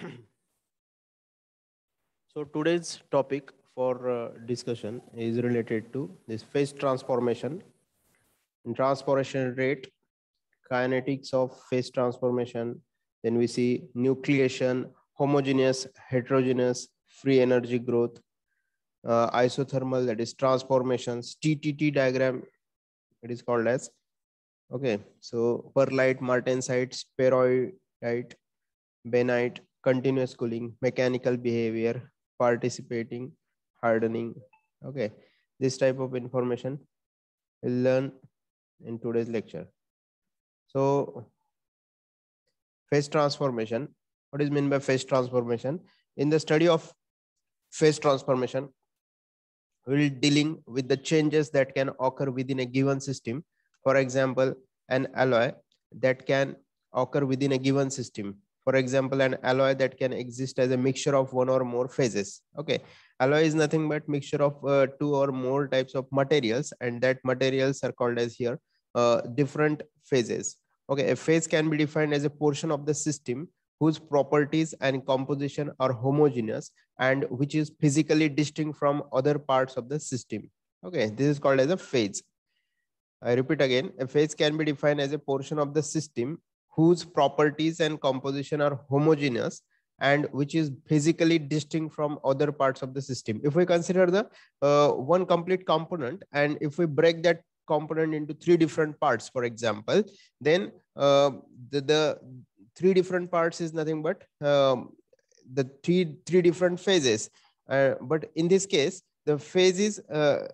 so today's topic for uh, discussion is related to this phase transformation and transportation rate, kinetics of phase transformation. Then we see nucleation, homogeneous, heterogeneous, free energy growth, uh, isothermal, that is transformations, TTT diagram, it is called as. Okay, so perlite, martensite, spheroidite, benite, continuous cooling, mechanical behavior, participating, hardening. Okay, this type of information we'll learn in today's lecture. So phase transformation, what is meant by phase transformation? In the study of phase transformation, we're dealing with the changes that can occur within a given system. For example, an alloy that can occur within a given system for example an alloy that can exist as a mixture of one or more phases okay alloy is nothing but mixture of uh, two or more types of materials and that materials are called as here uh, different phases okay a phase can be defined as a portion of the system whose properties and composition are homogeneous and which is physically distinct from other parts of the system okay this is called as a phase I repeat again, a phase can be defined as a portion of the system whose properties and composition are homogeneous and which is physically distinct from other parts of the system. If we consider the uh, one complete component and if we break that component into three different parts, for example, then uh, the, the, three different parts is nothing but um, the three, three different phases. Uh, but in this case, the phases uh,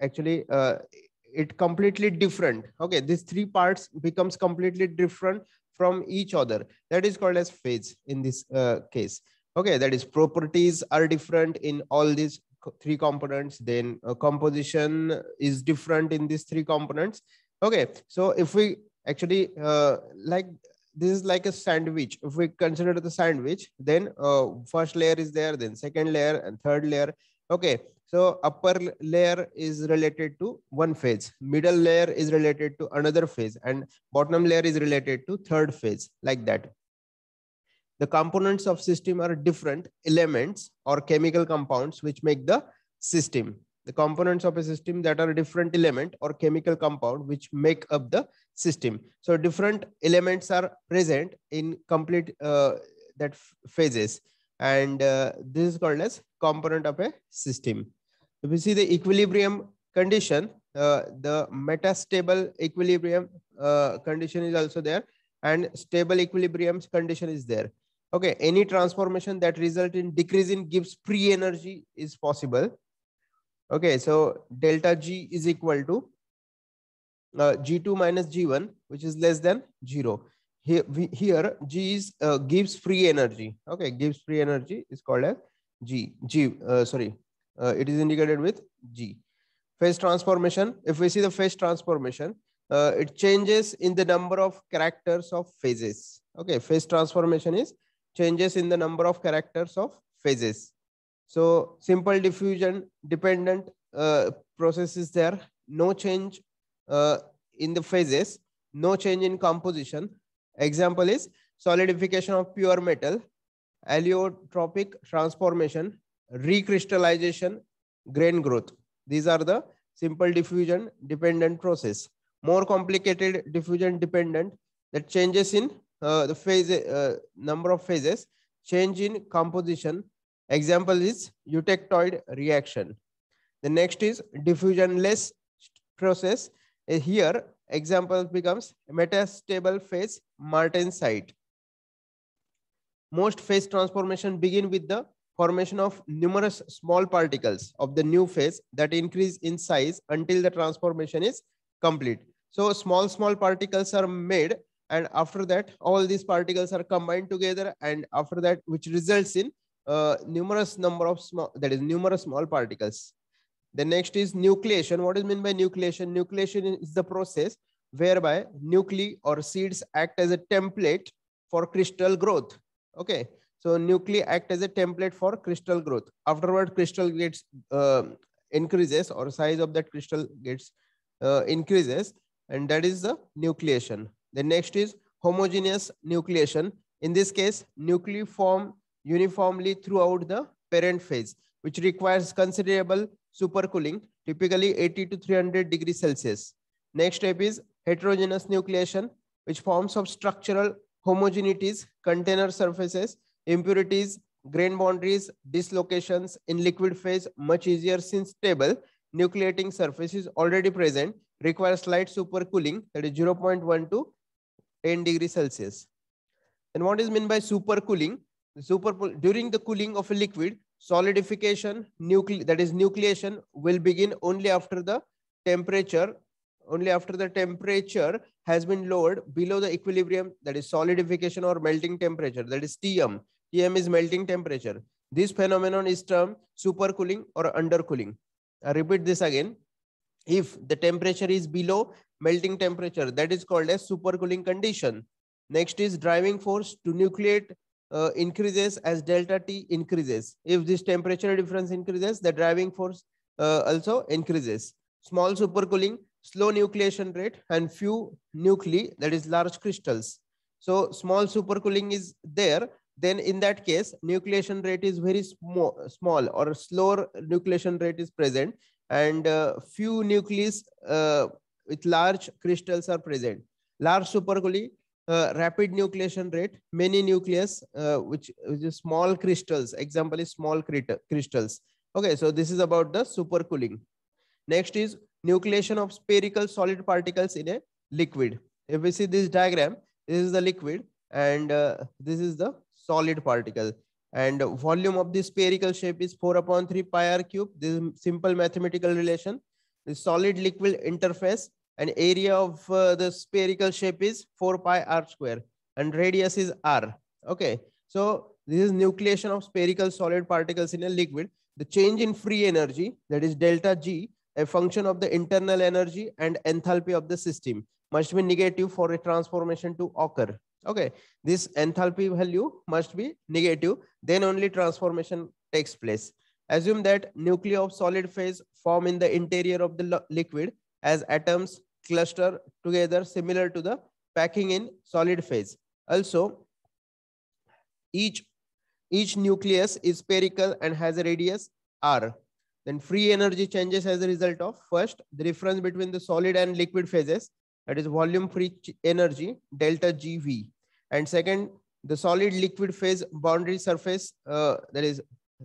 actually uh, it completely different okay these three parts becomes completely different from each other that is called as phase in this uh, case okay that is properties are different in all these three components then uh, composition is different in these three components okay so if we actually uh, like this is like a sandwich. If we consider the sandwich, then uh, first layer is there, then second layer and third layer. Okay, so upper layer is related to one phase, middle layer is related to another phase and bottom layer is related to third phase like that. The components of system are different elements or chemical compounds which make the system. The components of a system that are different element or chemical compound which make up the system. So different elements are present in complete uh, that phases and uh, this is called as component of a system. If you see the equilibrium condition, uh, the metastable equilibrium uh, condition is also there and stable equilibrium condition is there. Okay, any transformation that result in decrease in Gibbs free energy is possible. Okay, so delta G is equal to uh, g2 minus g1 which is less than 0 here we, here g is uh, gives free energy okay gives free energy is called as g g uh, sorry uh, it is indicated with g phase transformation if we see the phase transformation uh, it changes in the number of characters of phases okay phase transformation is changes in the number of characters of phases so simple diffusion dependent uh, process is there no change uh, in the phases, no change in composition. Example is solidification of pure metal, allotropic transformation, recrystallization, grain growth. These are the simple diffusion dependent process. More complicated diffusion dependent that changes in uh, the phase uh, number of phases, change in composition. Example is eutectoid reaction. The next is diffusionless process uh, here, example becomes metastable phase martensite. Most phase transformation begin with the formation of numerous small particles of the new phase that increase in size until the transformation is complete. So small, small particles are made and after that all these particles are combined together and after that which results in uh, numerous number of small that is numerous small particles the next is nucleation. What is meant by nucleation? Nucleation is the process whereby nuclei or seeds act as a template for crystal growth. Okay. So nuclei act as a template for crystal growth. Afterward, crystal gets uh, increases or size of that crystal gets uh, increases and that is the nucleation. The next is homogeneous nucleation. In this case, nuclei form uniformly throughout the parent phase, which requires considerable supercooling, typically 80 to 300 degrees Celsius. Next step is heterogeneous nucleation, which forms of structural homogeneities, container surfaces, impurities, grain boundaries, dislocations in liquid phase much easier since stable nucleating surface is already present, requires slight supercooling that is 0.1 to 10 degrees Celsius. And what is meant by supercooling? Super during the cooling of a liquid, solidification nucle that is nucleation will begin only after the temperature only after the temperature has been lowered below the equilibrium that is solidification or melting temperature that is tm tm is melting temperature this phenomenon is termed supercooling or undercooling i repeat this again if the temperature is below melting temperature that is called a supercooling condition next is driving force to nucleate uh, increases as delta T increases. If this temperature difference increases, the driving force uh, also increases. Small supercooling, slow nucleation rate and few nuclei, that is large crystals. So small supercooling is there, then in that case, nucleation rate is very sm small or slower nucleation rate is present and uh, few nuclei uh, with large crystals are present. Large supercooling uh, rapid nucleation rate, many nucleus, uh, which, which is small crystals. Example is small crystals. Okay, so this is about the supercooling. Next is nucleation of spherical solid particles in a liquid. If we see this diagram, this is the liquid and uh, this is the solid particle. And volume of the spherical shape is 4 upon 3 pi r cube. This is simple mathematical relation. The solid liquid interface and area of uh, the spherical shape is 4 pi r square and radius is r okay so this is nucleation of spherical solid particles in a liquid the change in free energy that is delta g a function of the internal energy and enthalpy of the system must be negative for a transformation to occur okay this enthalpy value must be negative then only transformation takes place assume that nuclei of solid phase form in the interior of the liquid as atoms cluster together similar to the packing in solid phase. Also, each, each nucleus is spherical and has a radius r. Then free energy changes as a result of first, the difference between the solid and liquid phases, that is volume free energy, delta GV. And second, the solid liquid phase boundary surface, uh, that is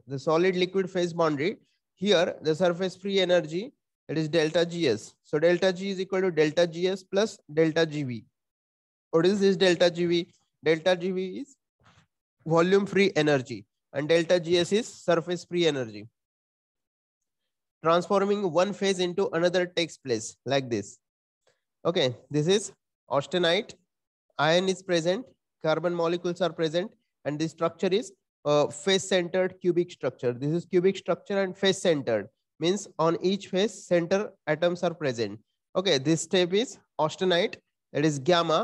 the solid liquid phase boundary. Here, the surface free energy it is delta GS. So delta G is equal to delta GS plus delta GV. What is this delta GV? Delta GV is volume free energy and delta GS is surface free energy. Transforming one phase into another takes place like this. Okay, this is austenite. Iron is present, carbon molecules are present, and this structure is uh, face centered cubic structure. This is cubic structure and face centered means on each face, center atoms are present okay this step is austenite that is gamma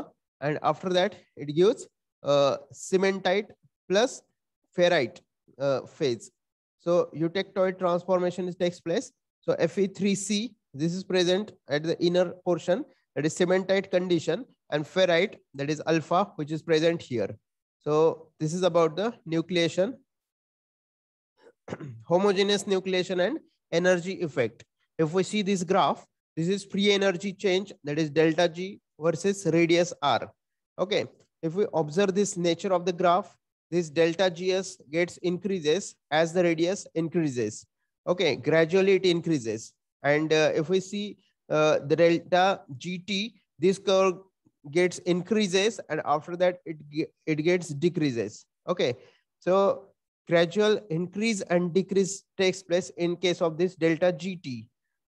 and after that it gives uh, cementite plus ferrite uh, phase so eutectoid transformation takes place so fe3c this is present at the inner portion that is cementite condition and ferrite that is alpha which is present here so this is about the nucleation homogeneous nucleation and energy effect. If we see this graph, this is free energy change, that is delta G versus radius R. Okay, if we observe this nature of the graph, this delta GS gets increases as the radius increases. Okay, gradually it increases. And uh, if we see uh, the delta GT, this curve gets increases and after that it, it gets decreases. Okay, so gradual increase and decrease takes place in case of this delta GT.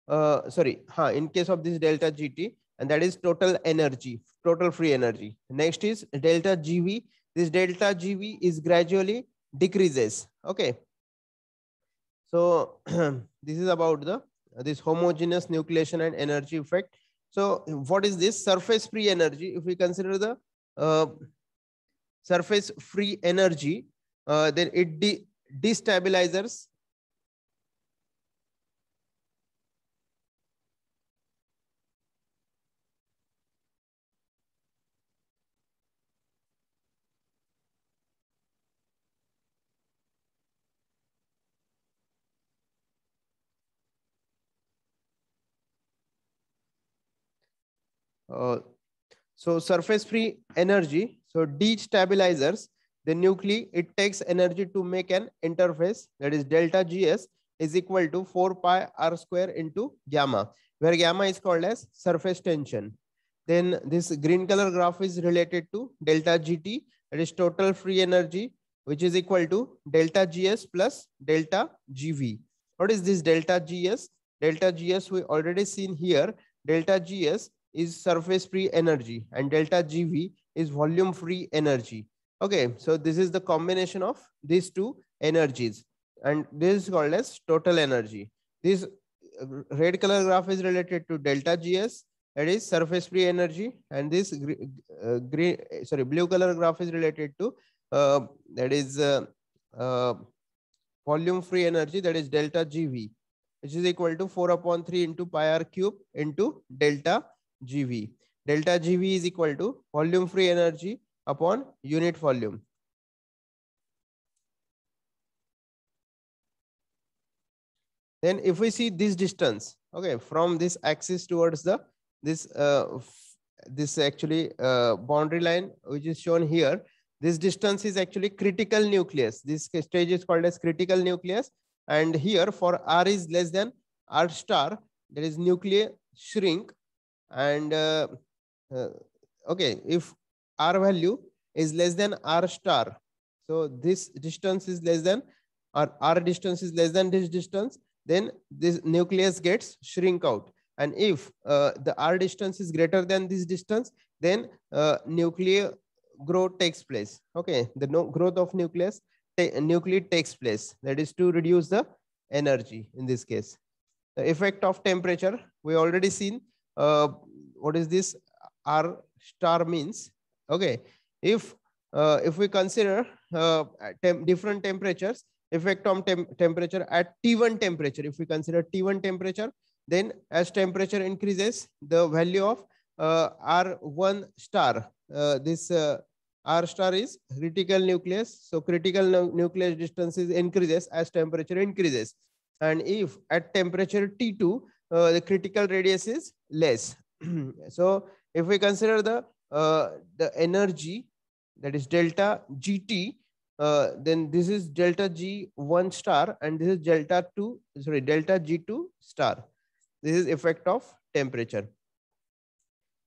Uh, sorry, huh, in case of this delta GT, and that is total energy, total free energy. Next is delta GV. This delta GV is gradually decreases. Okay. So this is about the this homogeneous nucleation and energy effect. So what is this surface free energy? If we consider the uh, surface free energy, uh, then it de destabilizers Uh, so surface free energy so destabilizers the nuclei it takes energy to make an interface that is delta gs is equal to 4 pi r square into gamma where gamma is called as surface tension then this green color graph is related to delta gt that is total free energy which is equal to delta gs plus delta gv what is this delta gs delta gs we already seen here delta gs is surface free energy and delta gv is volume free energy Okay, so this is the combination of these two energies and this is called as total energy. This uh, red color graph is related to delta GS, that is surface free energy and this uh, green, eh, sorry, blue color graph is related to uh, that is uh, uh volume free energy that is delta GV which is equal to 4 upon 3 into pi r cube into delta GV. Delta GV is equal to volume free energy upon unit volume. Then if we see this distance, okay, from this axis towards the this uh, this actually uh, boundary line which is shown here, this distance is actually critical nucleus. This stage is called as critical nucleus. And here for R is less than R star, there is nuclear shrink and uh, uh, okay if r value is less than r star. So this distance is less than or r distance is less than this distance, then this nucleus gets shrink out. And if uh, the r distance is greater than this distance, then uh, nuclear growth takes place. Okay, the no growth of nucleus nucleate takes place. That is to reduce the energy in this case. The effect of temperature, we already seen uh, what is this R star means Okay, if uh, if we consider uh, tem different temperatures, effect on tem temperature at T1 temperature, if we consider T1 temperature, then as temperature increases, the value of uh, R1 star, uh, this uh, R star is critical nucleus. So critical nu nucleus distance is increases as temperature increases. And if at temperature T2, uh, the critical radius is less. so if we consider the uh, the energy that is delta gt uh, then this is delta g one star and this is delta two sorry delta g two star this is effect of temperature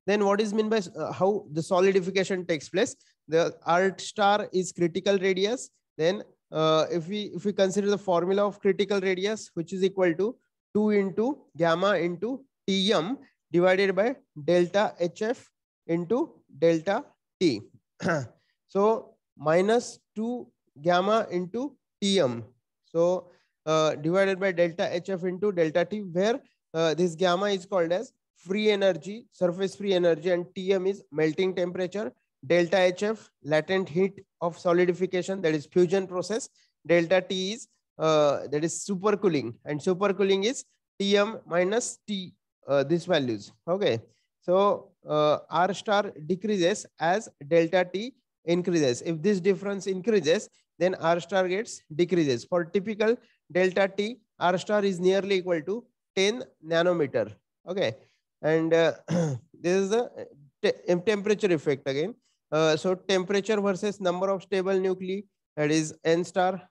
then what is mean by uh, how the solidification takes place the art star is critical radius then uh, if we if we consider the formula of critical radius which is equal to 2 into gamma into tm divided by delta hf into delta t. so minus 2 gamma into tm. So uh, divided by delta hf into delta t where uh, this gamma is called as free energy, surface free energy and tm is melting temperature, delta hf latent heat of solidification that is fusion process, delta t is uh, that is supercooling and supercooling is tm minus t uh, these values okay so uh, R star decreases as delta T increases. If this difference increases, then R star gets decreases. For typical delta T, R star is nearly equal to 10 nanometer. Okay. And uh, this is the uh, te temperature effect again. Uh, so temperature versus number of stable nuclei, that is N star.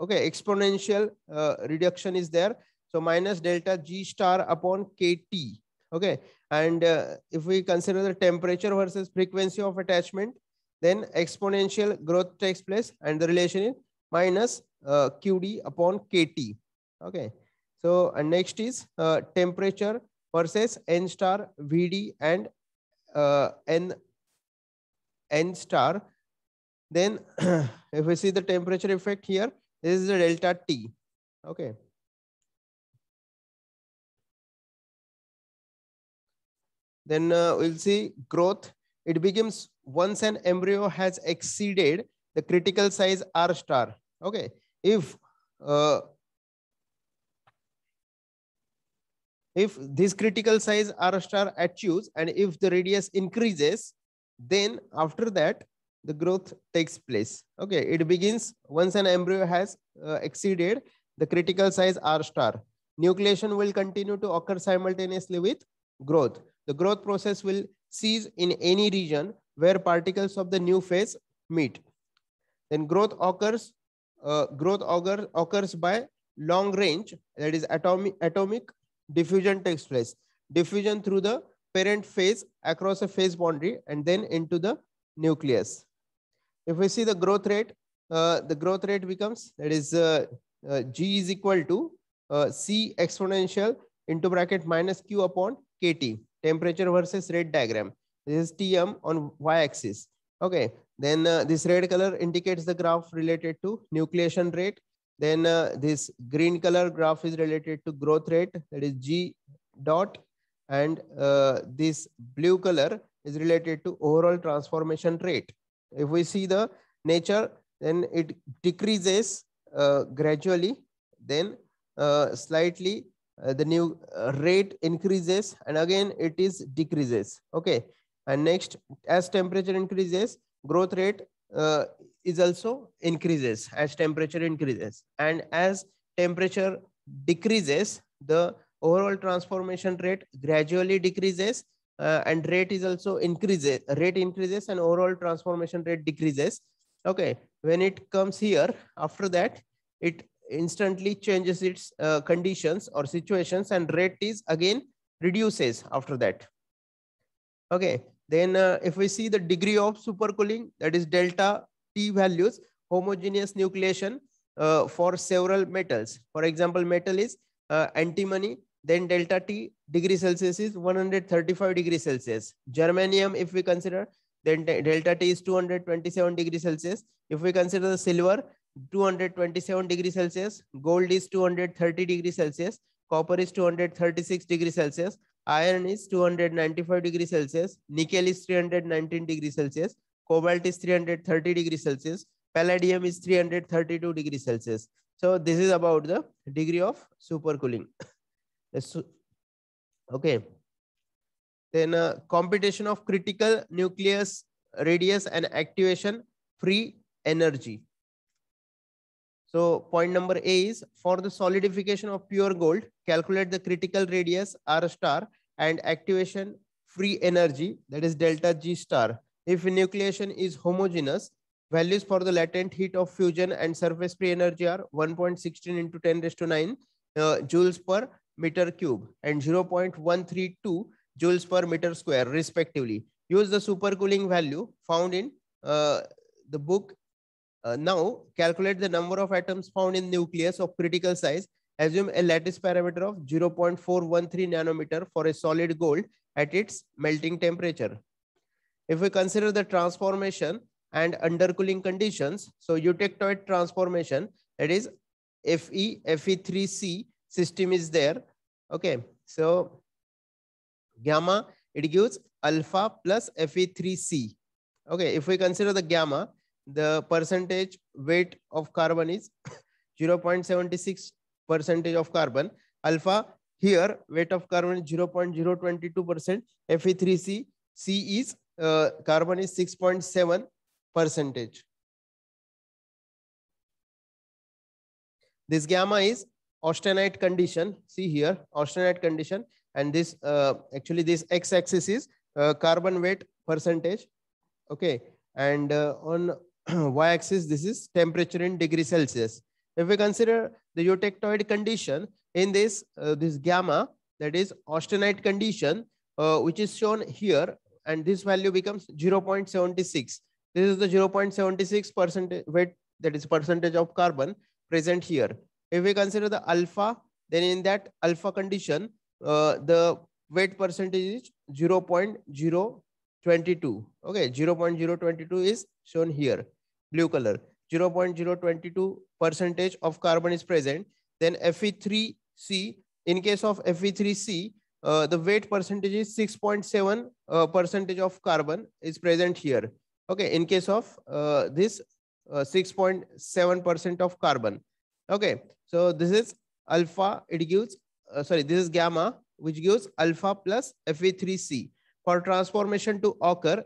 Okay, exponential uh, reduction is there. So minus delta G star upon KT. Okay, and uh, if we consider the temperature versus frequency of attachment, then exponential growth takes place and the relation is minus uh, QD upon KT. Okay. So and next is uh, temperature versus N star VD and uh, N, N star. Then if we see the temperature effect here, this is the delta T. Okay. then uh, we'll see growth. It begins once an embryo has exceeded the critical size R star. Okay, if uh, if this critical size R star achieves and if the radius increases, then after that the growth takes place. Okay, it begins once an embryo has uh, exceeded the critical size R star. Nucleation will continue to occur simultaneously with growth. The growth process will cease in any region where particles of the new phase meet. Then growth occurs, uh, growth occur, occurs by long range, that is atomic, atomic diffusion takes place. Diffusion through the parent phase across a phase boundary and then into the nucleus. If we see the growth rate, uh, the growth rate becomes that is uh, uh, g is equal to uh, c exponential into bracket minus q upon kt temperature versus rate diagram. This is TM on y-axis. Okay, then uh, this red color indicates the graph related to nucleation rate. Then uh, this green color graph is related to growth rate, that is G dot. And uh, this blue color is related to overall transformation rate. If we see the nature, then it decreases uh, gradually, then uh, slightly uh, the new rate increases and again it is decreases okay and next as temperature increases growth rate uh, is also increases as temperature increases and as temperature decreases the overall transformation rate gradually decreases uh, and rate is also increases rate increases and overall transformation rate decreases okay when it comes here after that it instantly changes its uh, conditions or situations and rate is again reduces after that. Okay, then uh, if we see the degree of supercooling, that is delta T values, homogeneous nucleation uh, for several metals. For example, metal is uh, antimony, then delta T degree Celsius is 135 degree Celsius. Germanium, if we consider, then delta T is 227 degree Celsius. If we consider the silver, 227 degrees Celsius, gold is 230 degrees Celsius, copper is 236 degrees Celsius, iron is 295 degrees Celsius, nickel is 319 degrees Celsius, cobalt is 330 degrees Celsius, palladium is 332 degrees Celsius. So this is about the degree of supercooling. okay. Then uh, computation of critical nucleus radius and activation free energy. So point number A is for the solidification of pure gold, calculate the critical radius R star and activation free energy that is delta G star. If nucleation is homogeneous, values for the latent heat of fusion and surface free energy are 1.16 into 10 raised to 9 uh, joules per meter cube and 0.132 joules per meter square respectively. Use the supercooling value found in uh, the book uh, now calculate the number of atoms found in nucleus of critical size. Assume a lattice parameter of 0.413 nanometer for a solid gold at its melting temperature. If we consider the transformation and undercooling conditions, so eutectoid transformation, that is Fe, Fe3C system is there. Okay, so gamma, it gives alpha plus Fe3C. Okay, if we consider the gamma, the percentage weight of carbon is 0.76 percentage of carbon. Alpha here weight of carbon is 0.022 percent. Fe3C C is uh, carbon is 6.7 percentage. This gamma is austenite condition. See here austenite condition and this uh, actually this x axis is uh, carbon weight percentage. Okay and uh, on y-axis, this is temperature in degree Celsius. If we consider the eutectoid condition in this, uh, this gamma, that is austenite condition, uh, which is shown here, and this value becomes 0 0.76. This is the 0 0.76 percent weight, that is percentage of carbon present here. If we consider the alpha, then in that alpha condition, uh, the weight percentage is 0.0 22 okay 0.022 is shown here blue color 0.022 percentage of carbon is present then fe3c in case of fe3c uh, the weight percentage is 6.7 uh, percentage of carbon is present here okay in case of uh, this uh, 6.7 percent of carbon okay so this is alpha it gives uh, sorry this is gamma which gives alpha plus fe3c for transformation to occur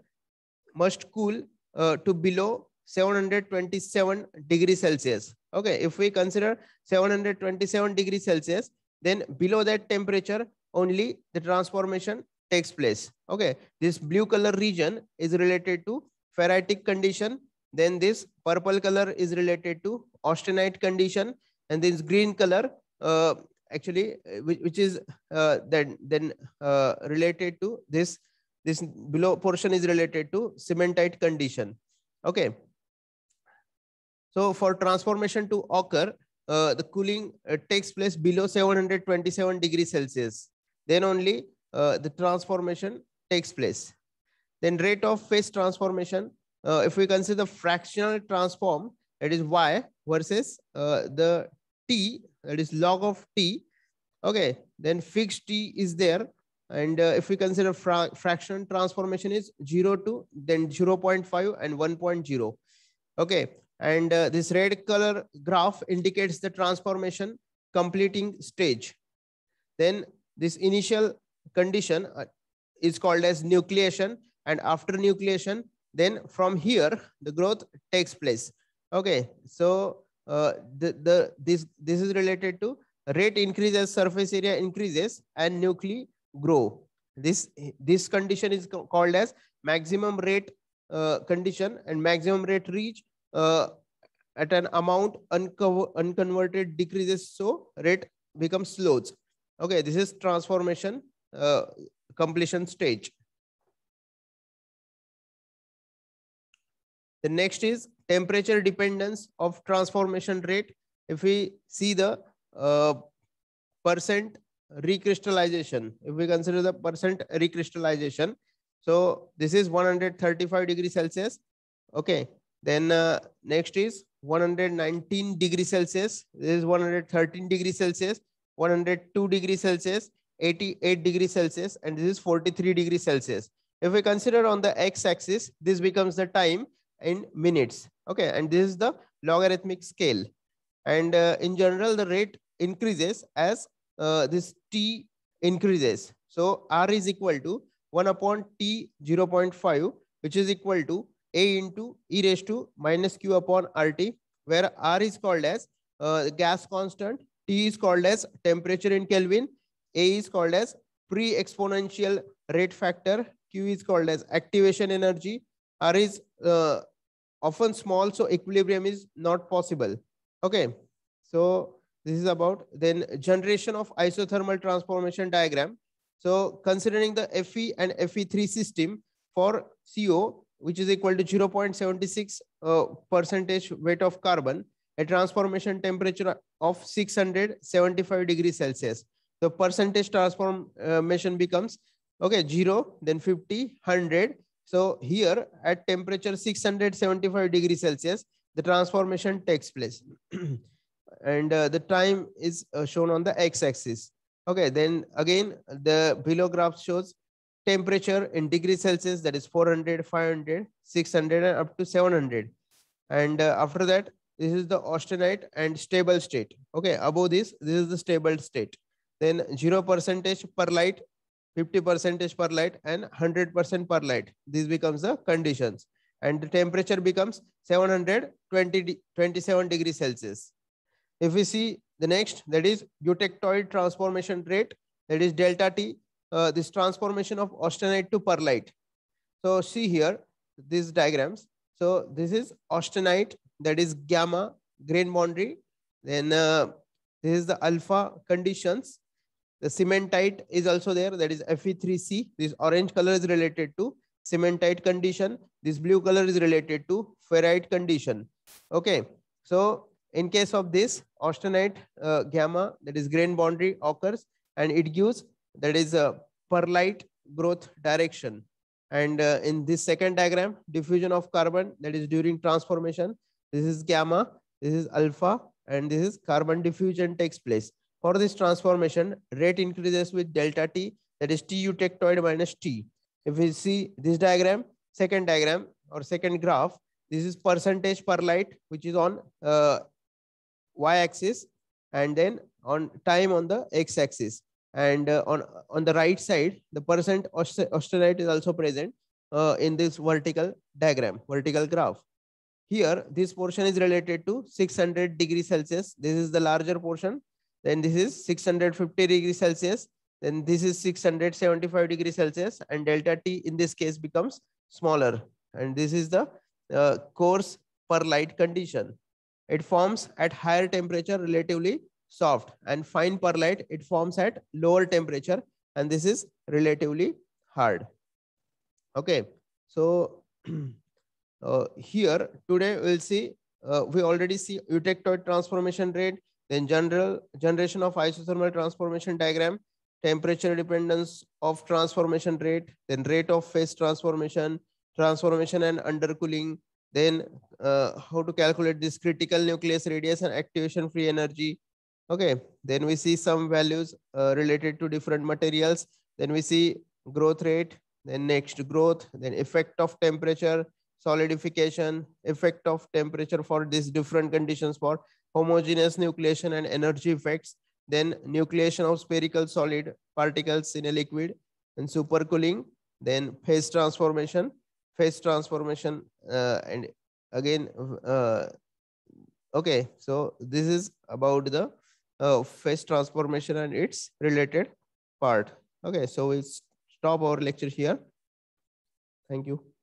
must cool uh, to below 727 degrees Celsius. Okay, if we consider 727 degrees Celsius, then below that temperature only the transformation takes place. Okay, this blue color region is related to ferritic condition. Then this purple color is related to austenite condition. And this green color uh, actually uh, which, which is uh, then then uh, related to this this below portion is related to cementite condition okay so for transformation to occur uh, the cooling uh, takes place below 727 degrees celsius then only uh, the transformation takes place then rate of phase transformation if we consider fractional transform it is y versus the t that is log of t. Okay, then fixed t is there. And uh, if we consider fra fraction transformation is 0 to then 0 0.5 and 1.0. Okay, and uh, this red color graph indicates the transformation completing stage. Then this initial condition uh, is called as nucleation and after nucleation, then from here, the growth takes place. Okay, so uh, the, the, this, this is related to rate increases, surface area increases, and nuclei grow. This, this condition is co called as maximum rate uh, condition and maximum rate reach uh, at an amount unconverted decreases. So rate becomes slows. Okay, this is transformation uh, completion stage. The next is temperature dependence of transformation rate if we see the uh, percent recrystallization if we consider the percent recrystallization so this is 135 degrees celsius okay then uh, next is 119 degrees celsius this is 113 degrees celsius 102 degrees celsius 88 degrees celsius and this is 43 degrees celsius if we consider on the x axis this becomes the time in minutes. Okay, and this is the logarithmic scale. And uh, in general, the rate increases as uh, this t increases. So r is equal to 1 upon t 0.5, which is equal to a into e raised to minus q upon rt, where r is called as uh, gas constant, t is called as temperature in Kelvin, a is called as pre-exponential rate factor, q is called as activation energy, r is uh, often small so equilibrium is not possible okay so this is about then generation of isothermal transformation diagram so considering the fe and fe3 system for co which is equal to 0.76 uh, percentage weight of carbon a transformation temperature of 675 degrees celsius the percentage transformation becomes okay 0 then 50 100 so here at temperature 675 degrees Celsius, the transformation takes place. and uh, the time is uh, shown on the x-axis. Okay, then again, the below graph shows temperature in degrees Celsius, that is 400, 500, 600, and up to 700. And uh, after that, this is the austenite and stable state. Okay, above this, this is the stable state. Then 0 percentage per 50 percentage per light and 100 percent per light this becomes the conditions and the temperature becomes 720 27 degrees celsius if we see the next that is eutectoid transformation rate that is delta t uh, this transformation of austenite to perlite so see here these diagrams so this is austenite that is gamma grain boundary then uh, this is the alpha conditions the cementite is also there, that is Fe3C. This orange color is related to cementite condition. This blue color is related to ferrite condition. Okay, so in case of this, austenite uh, gamma, that is grain boundary occurs and it gives, that is a uh, perlite growth direction. And uh, in this second diagram, diffusion of carbon, that is during transformation, this is gamma, this is alpha, and this is carbon diffusion takes place. For this transformation, rate increases with delta t, that is tu tectoid minus t. If we see this diagram, second diagram or second graph, this is percentage per light, which is on uh, y-axis and then on time on the x-axis. And uh, on, on the right side, the percent austenite is also present uh, in this vertical diagram, vertical graph. Here, this portion is related to 600 degrees Celsius. This is the larger portion then this is 650 degree Celsius, then this is 675 degree Celsius and delta T in this case becomes smaller. And this is the uh, coarse per light condition. It forms at higher temperature relatively soft and fine per light it forms at lower temperature and this is relatively hard. Okay, so uh, here today we'll see uh, we already see eutectoid transformation rate then general generation of isothermal transformation diagram, temperature dependence of transformation rate, then rate of phase transformation, transformation and undercooling, then uh, how to calculate this critical nucleus radius and activation free energy. Okay, then we see some values uh, related to different materials. Then we see growth rate, then next growth, then effect of temperature, solidification, effect of temperature for these different conditions for homogeneous nucleation and energy effects, then nucleation of spherical solid particles in a liquid, and supercooling, then phase transformation, phase transformation, uh, and again, uh, okay, so this is about the uh, phase transformation and its related part. Okay, so we'll stop our lecture here. Thank you.